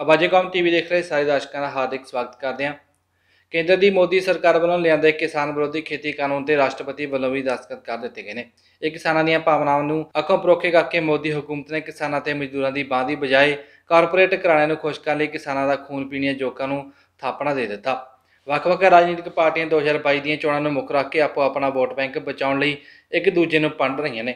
ਅਬਾਜੇ ਕੌਮ ਟੀਵੀ ਦੇਖ ਰਹੇ ਸਾਰੇ ਦਰਸ਼ਕਾਂ ਦਾ ਹਾਰਦਿਕ ਸਵਾਗਤ ਕਰਦੇ ਹਾਂ ਕੇਂਦਰ ਦੀ ਮੋਦੀ ਸਰਕਾਰ ਵੱਲੋਂ ਲਿਆਂਦੇ ਕਿਸਾਨ ਵਿਰੋਧੀ ਖੇਤੀ ਕਾਨੂੰਨ ਤੇ ਰਾਸ਼ਟਰਪਤੀ ਵੱਲੋਂ ਵੀ ਦਸਤਖਤ ਕਰ ਦਿੱਤੇ ਗਏ ਨੇ ਇਹ ਕਿਸਾਨਾਂ ਦੀਆਂ ਭਾਵਨਾਵਾਂ ਨੂੰ ਅੱਖੋਂ ਪਰੋਖੇ ਕਰਕੇ ਮੋਦੀ ਹਕੂਮਤ ਨੇ ਕਿਸਾਨਾਂ ਤੇ ਮਜ਼ਦੂਰਾਂ ਦੀ ਬਾਂਹ ਦੀ ਬਜਾਏ ਕਾਰਪੋਰੇਟ ਘਰਾਣਿਆਂ ਨੂੰ ਖੁਸ਼ ਕਰਨ ਲਈ ਕਿਸਾਨਾਂ ਦਾ ਖੂਨ ਪੀਣੀਆਂ ਜੋਕਾਂ ਨੂੰ ਥਾਪਣਾ ਦੇ ਦਿੱਤਾ ਵੱਖ-ਵੱਖ ਰਾਜਨੀਤਿਕ ਪਾਰਟੀਆਂ 2022 ਦੀਆਂ ਚੋਣਾਂ ਨੂੰ ਮੁੱਖ ਰੱਖ ਕੇ ਆਪੋ ਆਪਣਾ ਵੋਟ ਬੈਂਕ ਬਚਾਉਣ ਲਈ ਇੱਕ ਦੂਜੇ ਨੂੰ ਪੰਡ ਰਹੀਆਂ ਨੇ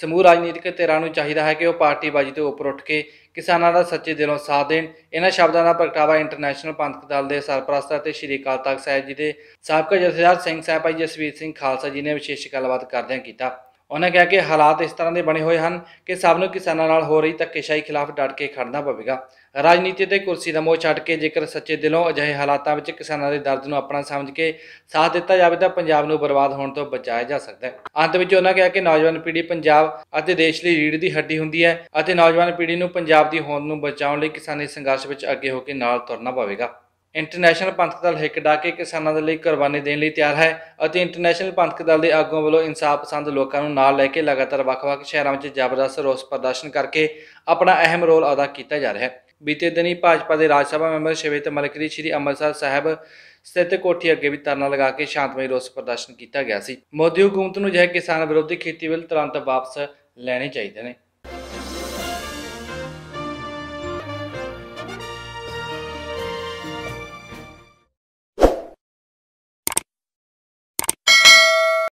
ਸਮੂਹ ਰਾਜਨੀਤਿਕ ਧਿਰਾਂ ਨੂੰ ਚਾਹੀਦਾ ਹੈ ਕਿ ਉਹ ਪਾਰਟੀਬਾਜ਼ੀ ਤੋਂ ਉੱਪਰ ਉੱਠ ਕੇ ਕਿਸਾਨਾਂ ਦਾ ਸੱਚੇ ਦਿਲੋਂ ਸਾਥ ਦੇਣ ਇਹਨਾਂ ਸ਼ਬਦਾਂ ਦਾ ਪ੍ਰਗਟਾਵਾ ਇੰਟਰਨੈਸ਼ਨਲ ਪੰਥਕ ਦਲ ਦੇ ਸਰਪ੍ਰਸਤ ਅਤੇ ਸ਼੍ਰੀ ਅਕਾਲ ਤਖਤ ਸਾਹਿਬ ਜੀ ਦੇ ਸਾਬਕਾ ਜਥੇਦਾਰ ਸਿੰਘ ਸਾਹਿਬ ਭਾਈ ਜਸਵੀਰ ਸਿੰਘ ਖਾਲਸਾ ਜੀ ਨੇ ਵਿਸ਼ੇਸ਼ ਗੱਲਬਾਤ ਕਰਦਿਆਂ ਕੀਤਾ ਉਹਨੇ ਕਿਹਾ ਕਿ ਹਾਲਾਤ ਇਸ ਤਰ੍ਹਾਂ ਦੇ ਬਣੇ ਹੋਏ ਹਨ ਕਿ ਸਭ ਨੂੰ ਕਿਸਾਨਾਂ ਨਾਲ ਹੋ ਰਹੀ ਧੱਕੇਸ਼ਾਹੀ ਖਿਲਾਫ ਡਟ ਕੇ ਖੜਨਾ ਪਵੇਗਾ ਰਾਜਨੀਤੀ ਤੇ ਕੁਰਸੀ ਦਾ ਮੋਹ ਛੱਡ ਕੇ ਜੇਕਰ ਸੱਚੇ ਦਿਲੋਂ ਅਜਿਹੇ ਹਾਲਾਤਾਂ ਵਿੱਚ ਕਿਸਾਨਾਂ ਦੇ ਦਰਦ ਨੂੰ ਆਪਣਾ ਸਮਝ ਕੇ ਸਾਥ ਦਿੱਤਾ ਜਾਵੇ ਤਾਂ ਪੰਜਾਬ ਨੂੰ ਬਰਬਾਦ ਹੋਣ ਤੋਂ ਬਚਾਇਆ ਜਾ ਸਕਦਾ ਹੈ ਅੰਤ ਵਿੱਚ ਉਹਨਾਂ ਕਿਹਾ ਕਿ ਨੌਜਵਾਨ ਪੀੜ੍ਹੀ ਪੰਜਾਬ ਅਤੇ ਦੇਸ਼ ਲਈ ਰੀੜ ਦੀ ਹੱਡੀ ਹੁੰਦੀ ਹੈ ਅਤੇ ਨੌਜਵਾਨ ਪੀੜ੍ਹੀ ਨੂੰ ਪੰਜਾਬ ਦੀ ਹੋਂਦ ਨੂੰ ਬਚਾਉਣ ਲਈ ਕਿਸਾਨੀ ਸੰਘਰਸ਼ ਵਿੱਚ ਅੱਗੇ ਹੋ ਕੇ ਨਾਲ ਤੁਰਨਾ ਪਵੇਗਾ ਇੰਟਰਨੈਸ਼ਨਲ ਪੰਥਕ ਦਲ ਹਿੱਕ ਕੇ ਕਿਸਾਨਾਂ ਦੇ ਲਈ ਕੁਰਬਾਨੀ ਦੇਣ ਲਈ ਤਿਆਰ ਹੈ ਅਤੇ ਇੰਟਰਨੈਸ਼ਨਲ ਪੰਥਕ ਦਲ ਦੇ ਆਗੂਆਂ ਵੱਲੋਂ ਇਨਸਾਫ ਪਸੰਦ ਲੋਕਾਂ ਨੂੰ ਨਾਲ ਲੈ ਕੇ ਲਗਾਤਾਰ ਵੱਖ-ਵੱਖ ਸ਼ਹਿਰਾਂ ਵਿੱਚ ਜ਼ਬਰਦਸਤ ਰੋਸ ਪ੍ਰਦਰਸ਼ਨ ਕਰਕੇ ਆਪਣਾ ਅਹਿਮ ਰੋਲ ਅਦਾ ਕੀਤਾ ਜਾ ਰਿਹਾ ਹੈ ਬੀਤੇ ਦਿਨੀ ਭਾਜਪਾ ਦੇ ਰਾਜ ਸਭਾ ਮੈਂਬਰ ਸ਼ਵੇਤ ਮਲਿਕ ਦੀ ਸ਼੍ਰੀ ਅੰਮ੍ਰਿਤਸਰ ਸਾਹਿਬ ਸਥਿਤ ਕੋਠੀ ਅੱਗੇ ਵੀ ਤਰਨਾ ਲਗਾ ਕੇ ਸ਼ਾਂਤਮਈ ਰੋਸ ਪ੍ਰਦਰਸ਼ਨ ਕੀਤਾ ਗਿਆ ਸੀ ਮੋਦੀ ਹਕੂਮਤ ਨੂੰ ਜੇ ਕਿਸਾਨ ਵਿਰੋਧੀ ਖੇਤੀ ਬਿੱਲ ਤੁਰੰਤ ਵਾਪਸ ਲੈਣੇ ਚਾਹੀਦੇ ਨੇ